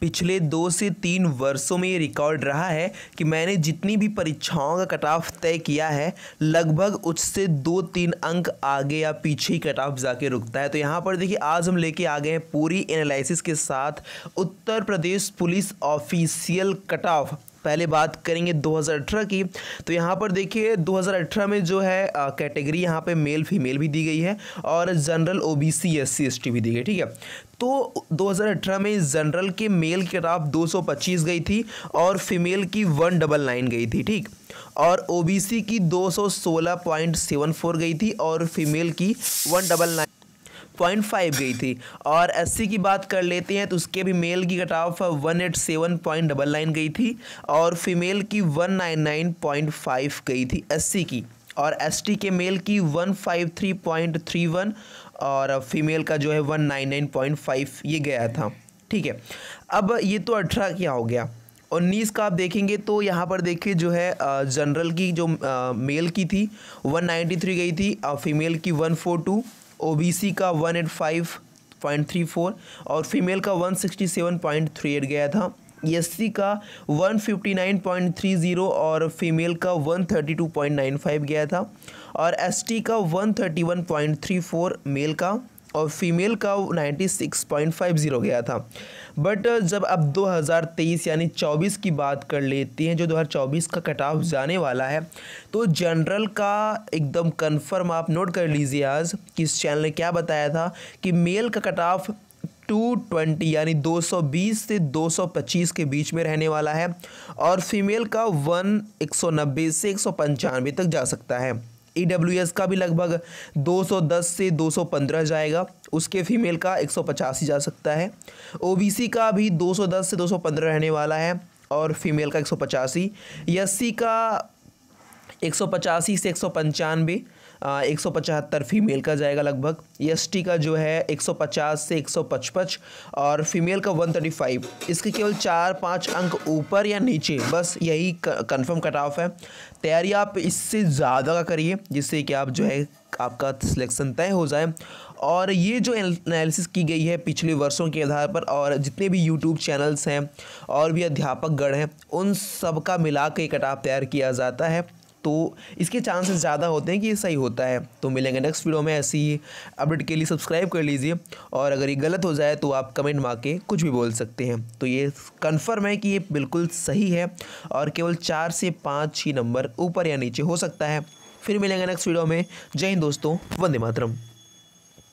पिछले दो से तीन वर्षों में ये रिकॉर्ड रहा है कि मैंने जितनी भी परीक्षाओं का कट ऑफ तय किया है लगभग उससे दो तीन अंक आगे या पीछे ही कट ऑफ जाके रुकता है तो यहाँ पर देखिए आज हम लेके आ गए हैं पूरी एनालिसिस के साथ Uttar Pradesh police official cut off पहले बात करेंगे 2018 की तो यहाँ पर देखिए 2018 में जो है कैटेगरी यहाँ पे मेल फीमेल भी दी गई है और general O B C S C S T भी दी गई ठीक है तो 2018 में जनरल के मेल के टॉप 225 गई थी और फीमेल की वन डबल नाइन गई थी ठीक और ओबीसी की 216.74 गई थी और फीमेल की one double nine point five गई थी और एस की बात कर लेते हैं तो उसके भी मेल की cut off one eight seven point double nine गई थी और फीमेल की one nine nine point five गई थी एस की और एस के मेल की one five three point three one और फीमेल का जो है one nine nine point five ये गया था ठीक है अब ये तो अठारह क्या हो गया उन्नीस का आप देखेंगे तो यहाँ पर देखिए जो है जनरल की जो मेल की थी वन नाइन्टी थ्री गई थी और फीमेल की वन फोर टू ओबीसी का one eight five point three four और फीमेल का one sixty seven point three eight गया था एससी e का 159.30 और फीमेल का 132.95 गया था और एसटी का 131.34 मेल का और फीमेल का 96.50 गया था बट uh, जब अब 2023 यानी 24 की बात कर लेते हैं जो 2024 का कट ऑफ जाने वाला है तो जनरल का एकदम कंफर्म आप नोट कर लीजिए आज कि इस चैनल ने क्या बताया था कि मेल का कट ऑफ टू ट्वेंटी यानी दो सौ बीस से दो सौ पच्चीस के बीच में रहने वाला है और फीमेल का वन एक सौ नब्बे से एक सौ पंचानवे तक जा सकता है ई का भी लगभग 210 से 215 जाएगा उसके फीमेल का एक जा सकता है ओ का भी 210 से 215 रहने वाला है और फीमेल का एक सौ का का एक से एक सौ पंचानवे एक सौ पचहत्तर फीमेल का जाएगा लगभग एस e का जो है एक सौ पचास से एक सौ पचपच और फीमेल का वन थर्टी फाइव इसके केवल चार पाँच अंक ऊपर या नीचे बस यही कन्फर्म कट ऑफ है तैयारी आप इससे ज़्यादा का करिए जिससे कि आप जो है आपका सिलेक्शन तय हो जाए और ये जो एनालिसिस की गई है पिछले वर्षों के आधार पर और जितने भी यूट्यूब चैनल्स हैं और भी अध्यापक गण हैं उन सब का मिला के कटाप तैयार किया जाता है तो इसके चांसेस ज़्यादा होते हैं कि ये सही होता है तो मिलेंगे नेक्स्ट वीडियो में ऐसी अपडेट के लिए सब्सक्राइब कर लीजिए और अगर ये गलत हो जाए तो आप कमेंट मार के कुछ भी बोल सकते हैं तो ये कन्फर्म है कि ये बिल्कुल सही है और केवल चार से पाँच ही नंबर ऊपर या नीचे हो सकता है फिर मिलेंगे नेक्स्ट वीडियो में जय हिंद दोस्तों वंदे मातरम